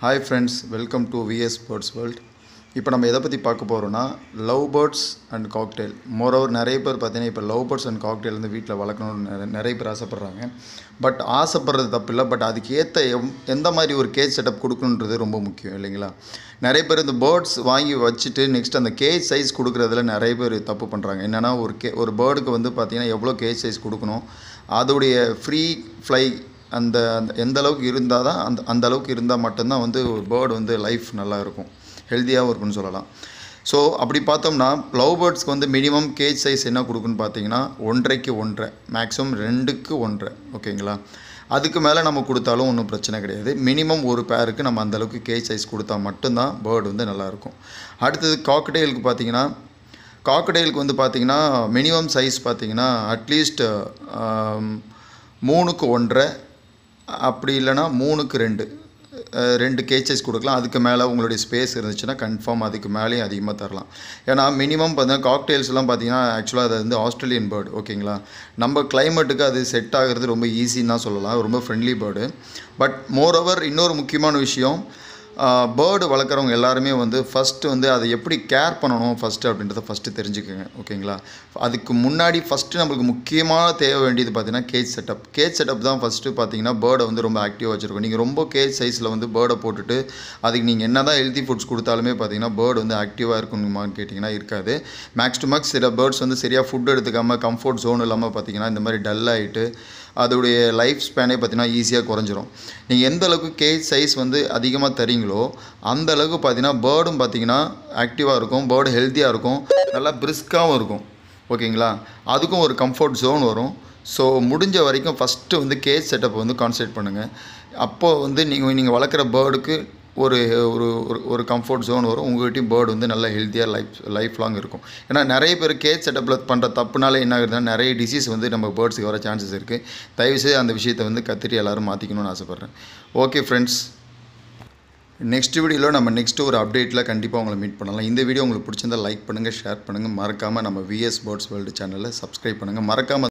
hi friends welcome to VS birds world இப்போ நம்ம எதை பற்றி பார்க்க போகிறோன்னா love birds and cockatiel moreover நிறைய பேர் பார்த்தீங்கன்னா இப்போ லவ் பேர்ட்ஸ் அண்ட் காக்டெயில் வந்து வீட்டில் வளர்க்கணும்னு நிறைய பேர் ஆசைப்பட்றாங்க பட் ஆசைப்படுறது தப்பு இல்லை பட் அதுக்கேற்ற ஏற்ற எந்த மாதிரி ஒரு கேஜ் செட்டப் கொடுக்கணுன்றது ரொம்ப முக்கியம் இல்லைங்களா நிறைய பேர் இந்த பேர்ட்ஸ் வாங்கி வச்சுட்டு நெக்ஸ்ட் அந்த கேஜ் சைஸ் கொடுக்குறதுல நிறைய பேர் தப்பு பண்ணுறாங்க என்னென்னா ஒரு கே ஒரு பேர்டுக்கு வந்து பார்த்திங்கன்னா எவ்வளோ கேஜ் சைஸ் கொடுக்கணும் அதோடைய ஃப்ரீ ஃப்ளை அந்த எந்த அளவுக்கு இருந்தால் தான் அந்த அந்த அளவுக்கு இருந்தால் மட்டும்தான் வந்து ஒரு பேர்டு வந்து லைஃப் நல்லா இருக்கும் ஹெல்த்தியாகவும் இருக்குன்னு சொல்லலாம் ஸோ அப்படி பார்த்தோம்னா லவ் பேர்ட்ஸ்க்கு வந்து மினிமம் கேஜ் சைஸ் என்ன கொடுக்குன்னு பார்த்தீங்கன்னா ஒன்றைக்கு ஒன்றரை மேக்ஸிமம் ரெண்டுக்கு ஒன்றரை ஓகேங்களா அதுக்கு மேலே நம்ம கொடுத்தாலும் ஒன்றும் பிரச்சனை கிடையாது மினிமம் ஒரு பேருக்கு நம்ம அந்தளவுக்கு கேஜ் சைஸ் கொடுத்தா மட்டும்தான் பேர்டு வந்து நல்லாயிருக்கும் அடுத்தது காக்கடைகளுக்கு பார்த்தீங்கன்னா காக்கடைகளுக்கு வந்து பார்த்திங்கன்னா மினிமம் சைஸ் பார்த்திங்கன்னா அட்லீஸ்ட் மூணுக்கு ஒன்றரை அப்படி இல்லைனா மூணுக்கு ரெண்டு ரெண்டு கேச்சஸ் கொடுக்கலாம் அதுக்கு மேலே உங்களுடைய ஸ்பேஸ் இருந்துச்சுன்னா கன்ஃபார்ம் அதுக்கு மேலேயும் அதிகமாக தரலாம் ஏன்னா மினிமம் பார்த்தீங்கன்னா காக்டெயில்ஸ்லாம் பார்த்தீங்கன்னா ஆக்சுவலாக அது வந்து ஆஸ்திரேலியன் பேர்டு ஓகேங்களா நம்ம கிளைமேட்டுக்கு அது செட் ஆகிறது ரொம்ப ஈஸின்னு தான் சொல்லலாம் ரொம்ப friendly bird but moreover இன்னொரு முக்கியமான விஷயம் பேர்டு வளர்க்குறவங்க எல்லாருமே வந்து ஃபஸ்ட்டு வந்து அதை எப்படி கேர் பண்ணணும் ஃபஸ்ட்டு அப்படின்றத ஃபஸ்ட்டு தெரிஞ்சுக்கோங்க ஓகேங்களா அதுக்கு முன்னாடி ஃபஸ்ட்டு நம்மளுக்கு முக்கியமாக தேவை வேண்டியது பார்த்திங்கன்னா கேஜ் செட்டப் கேஜ் செட்டப் தான் ஃபஸ்ட்டு பார்த்தீங்கன்னா பேர்டை வந்து ரொம்ப ஆக்டிவாக வச்சுருக்கோம் நீங்கள் ரொம்ப கேஜ் சைஸில் வந்து பேர்டை போட்டுட்டு அதுக்கு நீங்கள் என்ன தான் ஹெல்த்தி ஃபுட்ஸ் கொடுத்தாலுமே பார்த்தீங்கன்னா பேர்டு வந்து ஆக்டிவாக இருக்கணுமான்னு கேட்டிங்கன்னா இருக்காது மேக்ஸ் டு மேக்ஸ் சில பேர்ட்ஸ் வந்து சரியாக ஃபுட் எடுத்துக்காமல் கம்ஃபர்ட் ஜோன் இல்லாமல் பார்த்திங்கன்னா இந்த மாதிரி டல்லாகிட்டு அதோடைய லைஃப் ஸ்பேனே பார்த்திங்கன்னா ஈஸியாக குறைஞ்சிரும் நீங்கள் எந்த அளவுக்கு கேஜ் சைஸ் வந்து அதிகமாக தரீங்க போகிறீங்களோ அந்த அளவுக்கு பார்த்தீங்கன்னா பேர்டும் பார்த்தீங்கன்னா ஆக்டிவாக இருக்கும் பேர்டு ஹெல்த்தியாக இருக்கும் நல்லா பிரிஸ்காகவும் இருக்கும் ஓகேங்களா அதுக்கும் ஒரு கம்ஃபர்ட் ஜோன் வரும் ஸோ முடிஞ்ச வரைக்கும் ஃபஸ்ட்டு வந்து கேஜ் செட்டப்பை வந்து கான்சன்ட்ரேட் பண்ணுங்கள் அப்போது வந்து நீங்கள் நீங்கள் வளர்க்குற பேர்டுக்கு ஒரு ஒரு ஒரு கம்ஃபர்ட் ஜோன் வரும் உங்கள்கிட்டையும் பேர்டு வந்து நல்லா ஹெல்த்தியாக லைஃப் லைஃப் லாங் இருக்கும் ஏன்னா நிறைய பேர் கேஜ் செட்டப்பில் பண்ணுற தப்புனால என்ன ஆகுதுன்னா நிறைய டிசீஸ் வந்து நம்ம பேர்ட்ஸுக்கு வர சான்சஸ் இருக்குது தயவுசெய்து அந்த விஷயத்தை வந்து கத்திரி எல்லோரும் மாற்றிக்கணும்னு ஆசைப்பட்றேன் ஓகே ஃப்ரெண்ட்ஸ் நெக்ஸ்ட் வீடியோவில் நம்ம நெக்ஸ்ட் ஒரு அப்டேட்டில் கண்டிப்பாக உங்களை மீட் பண்ணலாம் இந்த வீடியோ உங்களுக்கு பிடிச்சிருந்தால் லைக் பண்ணுங்கள் ஷேர் பண்ணுங்கள் மறக்காமல் நம்ம விஎஸ் போர்ட்ஸ் வேர்ல்டு சேனலில் சப்ஸ்கிரைப் பண்ணுங்கள் மறக்காமல்